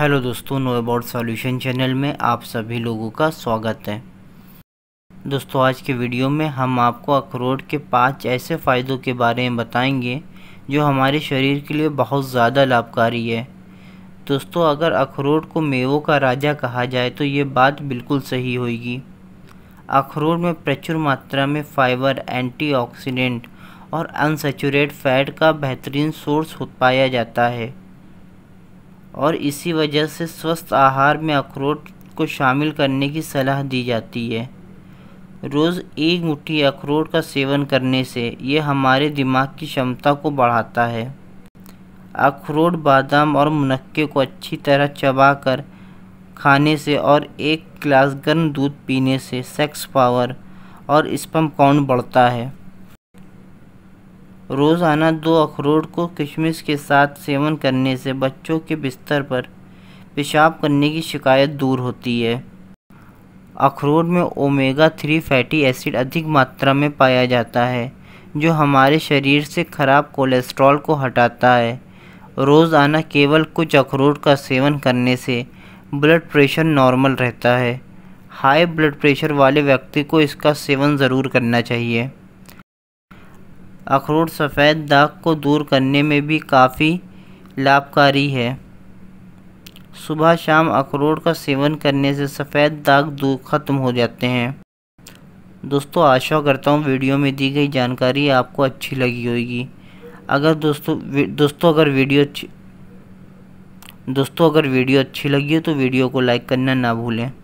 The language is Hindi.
हेलो दोस्तों नो अबाउट सॉल्यूशन चैनल में आप सभी लोगों का स्वागत है दोस्तों आज के वीडियो में हम आपको अखरोट के पांच ऐसे फ़ायदों के बारे में बताएंगे जो हमारे शरीर के लिए बहुत ज़्यादा लाभकारी है दोस्तों अगर अखरोट को मेवों का राजा कहा जाए तो ये बात बिल्कुल सही होगी अखरोट में प्रचुर मात्रा में फाइबर एंटी और अनसेचुरेट फैट का बेहतरीन सोर्स पाया जाता है और इसी वजह से स्वस्थ आहार में अखरोट को शामिल करने की सलाह दी जाती है रोज़ एक मुट्ठी अखरोट का सेवन करने से यह हमारे दिमाग की क्षमता को बढ़ाता है अखरोट बादाम और मुनक्के को अच्छी तरह चबाकर खाने से और एक गिलास गर्म दूध पीने से सेक्स पावर और स्पम काउंट बढ़ता है रोज़ाना दो अखरोट को किशमिश के साथ सेवन करने से बच्चों के बिस्तर पर पेशाब करने की शिकायत दूर होती है अखरोट में ओमेगा थ्री फैटी एसिड अधिक मात्रा में पाया जाता है जो हमारे शरीर से खराब कोलेस्ट्रॉल को हटाता है रोज़ाना केवल कुछ अखरोट का सेवन करने से ब्लड प्रेशर नॉर्मल रहता है हाई ब्लड प्रेशर वाले व्यक्ति को इसका सेवन ज़रूर करना चाहिए अखरोट सफ़ेद दाग को दूर करने में भी काफ़ी लाभकारी है सुबह शाम अखरोट का सेवन करने से सफ़ेद दाग दूर ख़त्म हो जाते हैं दोस्तों आशा करता हूँ वीडियो में दी गई जानकारी आपको अच्छी लगी होगी अगर दोस्तों दोस्तों अगर वीडियो दोस्तों अगर वीडियो अच्छी लगी हो तो वीडियो को लाइक करना ना भूलें